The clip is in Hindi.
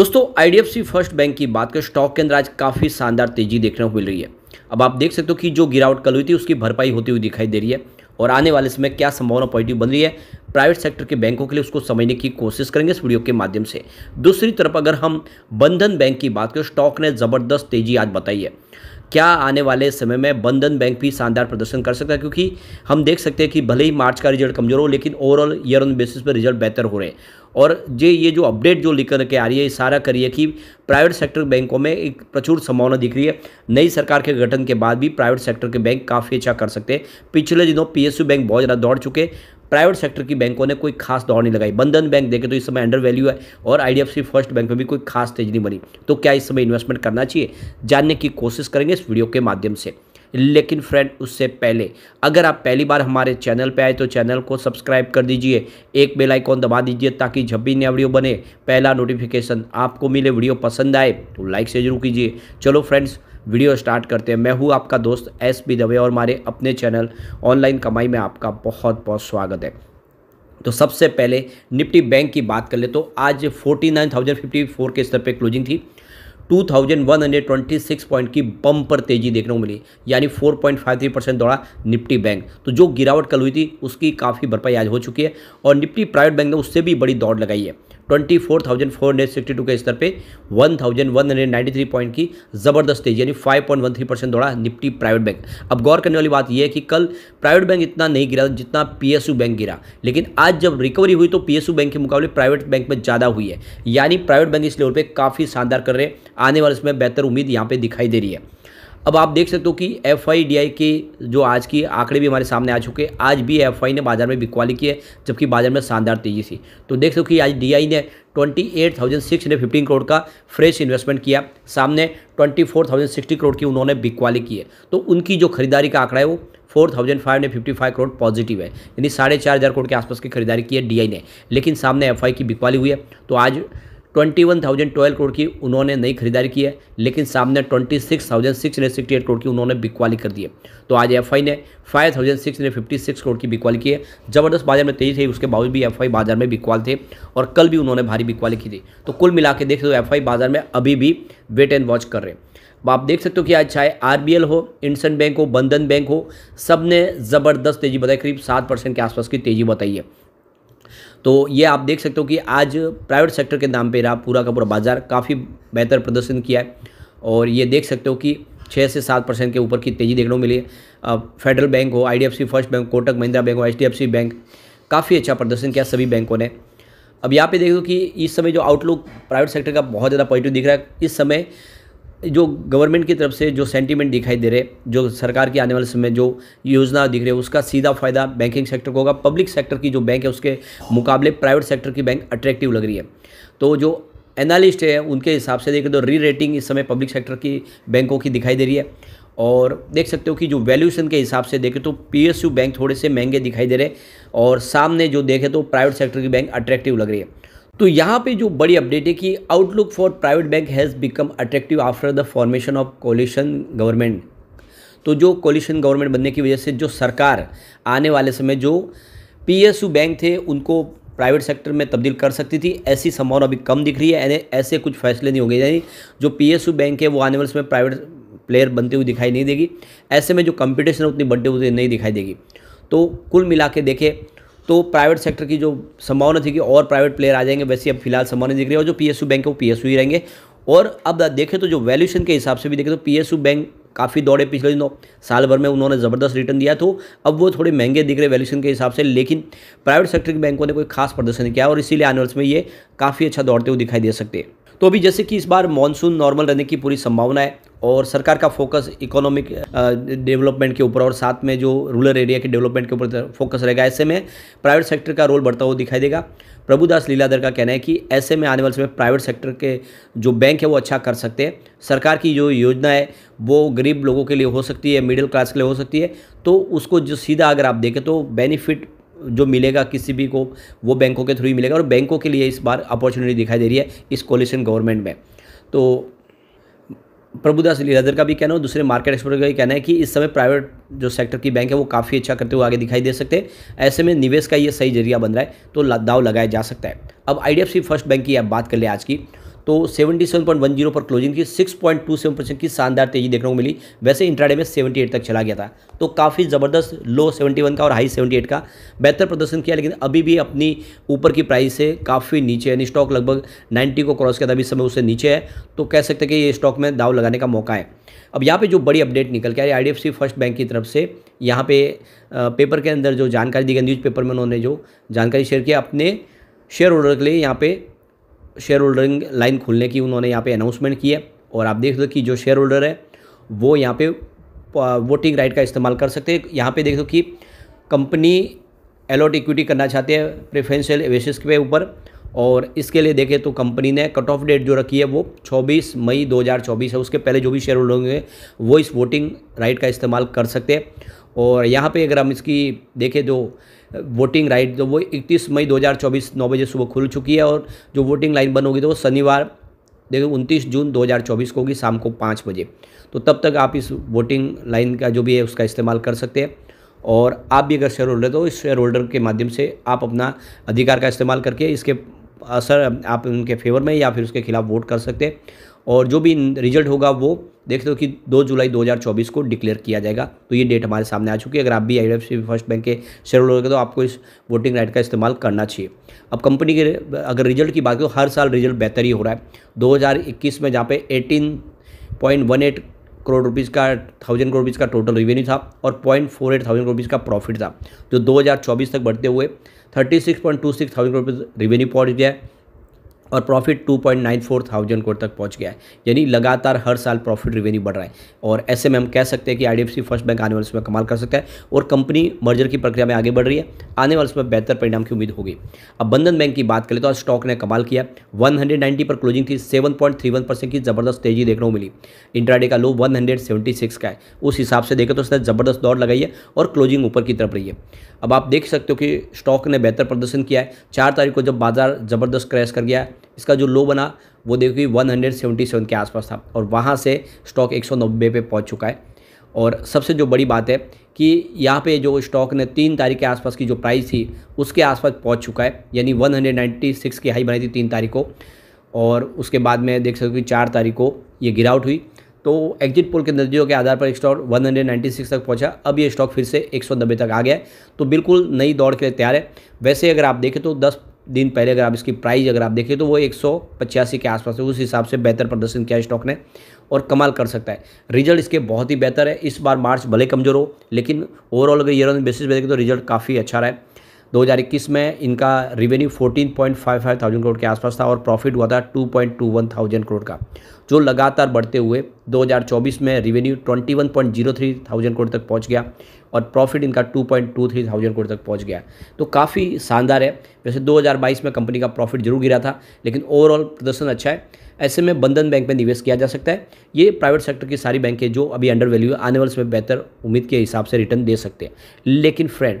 दोस्तों आईडीएफसी फर्स्ट बैंक की बात कर स्टॉक के अंदर आज काफ़ी शानदार तेजी देखने को मिल रही है अब आप देख सकते हो कि जो गिरावट कल हुई थी उसकी भरपाई होती हुई दिखाई दे रही है और आने वाले समय क्या संभावना पॉजिटिव बन रही है प्राइवेट सेक्टर के बैंकों के लिए उसको समझने की कोशिश करेंगे इस वीडियो के माध्यम से दूसरी तरफ अगर हम बंधन बैंक की बात करें स्टॉक ने ज़बरदस्त तेजी आज बताई है क्या आने वाले समय में बंधन बैंक भी शानदार प्रदर्शन कर सकता है क्योंकि हम देख सकते हैं कि भले ही मार्च का रिजल्ट कमजोर हो लेकिन ओवरऑल ईयर ऑन बेसिस पर रिजल्ट बेहतर हो रहे हैं और जे ये जो अपडेट जो लेकर के आ रही है ये सारा करिए कि प्राइवेट सेक्टर बैंकों में एक प्रचुर संभावना दिख रही है नई सरकार के गठन के बाद भी प्राइवेट सेक्टर के बैंक काफ़ी अच्छा कर सकते हैं पिछले दिनों पीएसयू बैंक बहुत ज़्यादा दौड़ चुके प्राइवेट सेक्टर की बैंकों ने कोई खास दौड़ नहीं लगाई बंधन बैंक देखे तो इस समय अंडर वैल्यू है और आईडीएफसी फर्स्ट बैंक में भी कोई खास तेज नहीं बनी तो क्या इस समय इन्वेस्टमेंट करना चाहिए जानने की कोशिश करेंगे इस वीडियो के माध्यम से लेकिन फ्रेंड उससे पहले अगर आप पहली बार हमारे चैनल पर आए तो चैनल को सब्सक्राइब कर दीजिए एक बेल आइकॉन दबा दीजिए ताकि जब भी नया वीडियो बने पहला नोटिफिकेशन आपको मिले वीडियो पसंद आए तो लाइक से जरूर कीजिए चलो फ्रेंड्स वीडियो स्टार्ट करते हैं मैं हूँ आपका दोस्त एस बी दवे और हमारे अपने चैनल ऑनलाइन कमाई में आपका बहुत बहुत स्वागत है तो सबसे पहले निफ्टी बैंक की बात कर ले तो आज forty nine thousand fifty four के स्तर पे क्लोजिंग थी 2126 पॉइंट की बम पर तेजी देखने को मिली यानी 4.53 परसेंट दौड़ा निफ्टी बैंक तो जो गिरावट कल हुई थी उसकी काफ़ी भरपाई आज हो चुकी है और निफ्टी प्राइवेट बैंक ने उससे भी बड़ी दौड़ लगाई है twenty four thousand four hundred two के स्तर पे one one hundred three point की जबरदस्त तेजी यानी five point one three percent दौड़ा निफ्टी प्राइवेट बैंक अब गौर करने वाली बात यह है कि कल प्राइवेट बैंक इतना नहीं गिरा जितना पीएसयू बैंक गिरा लेकिन आज जब रिकवरी हुई तो पीएसयू बैंक के मुकाबले प्राइवेट बैंक में ज़्यादा हुई है यानी प्राइवेट बैंक इस लेवल पर काफ़ी शानदार कर रहे हैं आने वाले इसमें बेहतर उम्मीद यहाँ पर दिखाई दे रही है अब आप देख सकते हो कि एफ आई डी आई के जो आज की आंकड़े भी हमारे सामने आ चुके हैं आज भी एफ आई ने बाजार में बिकवाली की है जबकि बाजार में शानदार तेजी थी तो देख सकते हो कि आज डी आई ने twenty eight thousand six hundred fifteen crore का फ्रेश इन्वेस्टमेंट किया सामने twenty four thousand sixty crore की उन्होंने बिकवाली की है तो उनकी जो खरीदारी का आंकड़ा है वो four thousand five hundred fifty five crore positive है यानी साढ़े चार हज़ार करोड़ के आसपास की खरीदारी की है डीआई ने लेकिन सामने एफआई की बिकवाली हुई है तो आज twenty one thousand twelve crore की उन्होंने नई खरीदारी की है लेकिन सामने twenty six thousand six hundred sixty eight crore की उन्होंने बिकवाली कर दी है तो आज एफ आई ने five thousand six hundred fifty six crore की बिकवाली की है जबरदस्त बाजार में तेजी थी उसके बावजूद भी एफ आई बाजार में बिकवाल थे और कल भी उन्होंने भारी बिकवाली की थी तो कुल मिला के देख सकते हो एफ आई बाजार में अभी भी वेट एंड वॉच कर रहे हैं आप देख सकते हो कि आज चाहे आर हो इंडसन बैंक हो बंधन बैंक हो सब ने ज़बरदस्त तेजी बताई करीब सात परसेंट के आसपास की तेजी बताई है तो ये आप देख सकते हो कि आज प्राइवेट सेक्टर के नाम पर रहा पूरा का पूरा बाज़ार काफ़ी बेहतर प्रदर्शन किया है और ये देख सकते हो कि छः से सात परसेंट के ऊपर की तेज़ी देखने को मिली फेडरल बैंक हो I first bank Kotak Mahindra bank हो एच बैंक काफ़ी अच्छा प्रदर्शन किया सभी बैंकों ने अब यहाँ पे देखो कि इस समय जो आउटलुक प्राइवेट सेक्टर का बहुत ज़्यादा पॉजिटिव दिख रहा है इस समय जो गवर्नमेंट की तरफ से जो सेंटीमेंट दिखाई दे रहे जो सरकार की आने वाले समय जो योजना दिख रही है उसका सीधा फायदा बैंकिंग सेक्टर को होगा पब्लिक सेक्टर की जो बैंक है उसके मुकाबले प्राइवेट सेक्टर की बैंक अट्रैक्टिव लग रही है तो जो एनालिस्ट है उनके हिसाब से देखें तो री रेटिंग इस समय पब्लिक सेक्टर की बैंकों की दिखाई दे रही है और देख सकते हो कि जो वैल्यूएशन के हिसाब से देखें तो पीएसयू बैंक थोड़े से महंगे दिखाई दे रहे और सामने जो देखें तो प्राइवेट सेक्टर की बैंक अट्रैक्टिव लग रही है तो यहाँ पे जो बड़ी अपडेट है कि outlook for private bank has become attractive after the formation of coalition government तो जो कोलिशन गवर्नमेंट बनने की वजह से जो सरकार आने वाले समय जो पीएसयू बैंक थे उनको प्राइवेट सेक्टर में तब्दील कर सकती थी ऐसी संभावना अभी कम दिख रही है यानी ऐसे कुछ फैसले नहीं होंगे यानी जो पीएसयू बैंक है वो आने वाले समय प्राइवेट प्लेयर बनते हुए दिखाई नहीं देगी ऐसे में जो कंपटीशन है उतनी बढ़ते हुए नहीं दिखाई देगी तो कुल मिला के देखें तो प्राइवेट सेक्टर की जो संभावना थी कि और प्राइवेट प्लेयर आ जाएंगे वैसे अब फिलहाल संभावना दिख रही है और जो पीएसयू बैंक है वो पीएसयू ही रहेंगे और अब देखें तो जो वैल्यूशन के हिसाब से भी देखें तो पीएसयू बैंक काफ़ी दौड़े पिछले दिनों साल भर में उन्होंने ज़बरदस्त रिटर्न दिया तो अब वो थोड़े महंगे दिख रहे वैल्यूशन के हिसाब से लेकिन प्राइवेट सेक्टर के बैंकों ने कोई खास प्रदर्शन किया और इसीलिए आने में ये काफ़ी अच्छा दौड़ते हुए दिखाई दे सकते हैं तो अभी जैसे कि इस बार मानसून नॉर्मल रहने की पूरी संभावना है और सरकार का फोकस इकोनॉमिक डेवलपमेंट के ऊपर और साथ में जो रूरल एरिया के डेवलपमेंट के ऊपर फोकस रहेगा ऐसे में प्राइवेट सेक्टर का रोल बढ़ता हुआ दिखाई देगा प्रभुदास लीलाधर का कहना है कि ऐसे में आने वाले समय प्राइवेट सेक्टर के जो बैंक है वो अच्छा कर सकते हैं सरकार की जो योजना है वो गरीब लोगों के लिए हो सकती है मिडिल क्लास के लिए हो सकती है तो उसको जो सीधा अगर आप देखें तो बेनिफिट जो मिलेगा किसी भी को वो बैंकों के थ्रू ही मिलेगा और बैंकों के लिए इस बार अपॉर्चुनिटी दिखाई दे रही है इस कोलिशन गवर्नमेंट में तो प्रभुदास लीलाधर का भी कहना है दूसरे मार्केट एक्सपर्ट का भी कहना है कि इस समय प्राइवेट जो सेक्टर की बैंक है वो काफ़ी अच्छा करते हुए आगे दिखाई दे सकते हैं ऐसे में निवेश का ये सही जरिया बन रहा है तो दाव लगाया जा सकता है अब आई फर्स्ट बैंक की आप बात कर ले आज की तो 77.10 पर क्लोजिंग थी 6.27 परसेंट की शानदार तेजी देखने को मिली वैसे इंट्राडे में 78 तक चला गया था तो काफ़ी ज़बरदस्त लो 71 का और हाई 78 का बेहतर प्रदर्शन किया लेकिन अभी भी अपनी ऊपर की प्राइस से काफ़ी नीचे यानी स्टॉक लगभग 90 को क्रॉस किया था अभी समय उससे नीचे है तो कह सकते हैं कि ये स्टॉक में दाव लगाने का मौका है अब यहाँ पे जो बड़ी अपडेट निकल के आई डी फर्स्ट बैंक की तरफ से यहाँ पे पेपर के अंदर जो जानकारी दी गई न्यूज़ पेपर में उन्होंने जो जानकारी शेयर किया अपने शेयर होल्डर के लिए यहाँ पे शेयर होल्डरिंग लाइन खोलने की उन्होंने यहाँ पे अनाउंसमेंट की है और आप देख दो कि जो शेयर होल्डर है वो यहाँ पे वोटिंग राइट का इस्तेमाल कर सकते हैं यहाँ पे देख दो कि कंपनी एलोट इक्विटी करना चाहते हैं प्रेफरेंशियल एवेसिस के ऊपर और इसके लिए देखें तो कंपनी ने कट ऑफ डेट जो रखी है वो 24 मई 2024 है उसके पहले जो भी शेयर होल्डर होंगे वो इस वोटिंग राइट का इस्तेमाल कर सकते हैं और यहाँ पे अगर हम इसकी देखें तो वोटिंग राइट जो वो इकतीस मई 2024 नौ बजे सुबह खुल चुकी है और जो वोटिंग लाइन बंद होगी तो वो शनिवार देखो उनतीस जून 2024 को होगी शाम को पाँच बजे तो तब तक आप इस वोटिंग लाइन का जो भी है उसका इस्तेमाल कर सकते हैं और आप भी अगर शेयर होल्डर तो इस शेयर होल्डर के माध्यम से आप अपना अधिकार का इस्तेमाल करके इसके असर आप उनके फेवर में या फिर उसके खिलाफ वोट कर सकते हैं और जो भी रिजल्ट होगा वो देख दो कि 2 जुलाई 2024 को डिक्लेयर किया जाएगा तो ये डेट हमारे सामने आ चुकी है अगर आप भी आई फर्स्ट बैंक के शेयर होल्डर तो आपको इस वोटिंग राइट का इस्तेमाल करना चाहिए अब कंपनी के अगर रिजल्ट की बात करें तो हर साल रिजल्ट बेहतर ही हो रहा है 2021 में जहाँ पे 18.18 करोड़ रुपीज़ का थाउजेंड करोड़ रुपीज़ का टोटल रिवेन्यू था और point four eight thousand rupees का प्रॉफिट था जो 2024 तक बढ़ते हुए thirty six point two six thousand rupees revenue पहुँच गया है और profit two point nine four thousand crore तक पहुंच गया है यानी लगातार हर साल प्रॉफिट रिवेन्यू बढ़ रहा है और ऐसे में हम कह सकते हैं कि आईडीएफसी फर्स्ट बैंक आने वाले समय कमाल कर सकता है और कंपनी मर्जर की प्रक्रिया में आगे बढ़ रही है आने वाले समय बेहतर परिणाम की उम्मीद होगी अब बंधन बैंक की बात करें तो आज स्टॉक ने कमाल किया वन पर क्लोजिंग थी सेवन परसेंट की ज़बरदस्त तेजी देखने को मिली इंट्राडे का लो वन का है उस हिसाब से देखें तो उसने ज़बरदस्त दौड़ लगाई है और क्लोजिंग ऊपर की तरफ रही है अब आप देख सकते हो कि स्टॉक ने बेहतर प्रदर्शन किया है चार तारीख को जब बाजार ज़बरदस्त क्रैश कर गया है इसका जो लो बना वो देखो कि 177 के आसपास था और वहाँ से स्टॉक 190 पे पहुँच चुका है और सबसे जो बड़ी बात है कि यहाँ पे जो स्टॉक ने तीन तारीख के आसपास की जो प्राइस थी उसके आसपास पहुँच चुका है यानी 196 की हाई बनाई थी तीन तारीख को और उसके बाद में देख सकते हो कि चार तारीख को ये गिरावट हुई तो एग्जिट पोल के नतीजों के आधार पर स्टॉक 196 तक पहुंचा अब ये स्टॉक फिर से 190 तक आ गया तो बिल्कुल नई दौड़ के लिए तैयार है वैसे अगर आप देखें तो दस दिन पहले अगर आप इसकी प्राइस अगर आप देखें तो वो एक के आसपास है उस हिसाब से बेहतर प्रदर्शन किया स्टॉक ने और कमाल कर सकता है रिजल्ट इसके बहुत ही बेहतर है इस बार मार्च भले कमज़ोर हो लेकिन ओवरऑल अगर ईयर ऑन बेसिस पर देखें तो रिजल्ट काफ़ी अच्छा रहा है 2021 में इनका रेवेन्यू 14.55 थाउजेंड करोड़ के आसपास था और प्रॉफिट हुआ था 2.21 थाउजेंड करोड़ का जो लगातार बढ़ते हुए 2024 में रेवेन्यू 21.03 थाउजेंड करोड़ तक पहुंच गया और प्रॉफिट इनका 2.23 थाउजेंड करोड़ तक पहुंच गया तो काफ़ी शानदार है वैसे 2022 में कंपनी का प्रॉफिट जरूर गिरा था लेकिन ओवरऑल प्रदर्शन अच्छा है ऐसे में बंधन बैंक में निवेश किया जा सकता है ये प्राइवेट सेक्टर की सारी बैंक है जो अभी अंडर वैल्यू आने वाले समय बेहतर उम्मीद के हिसाब से रिटर्न दे सकते हैं लेकिन फ्रेंड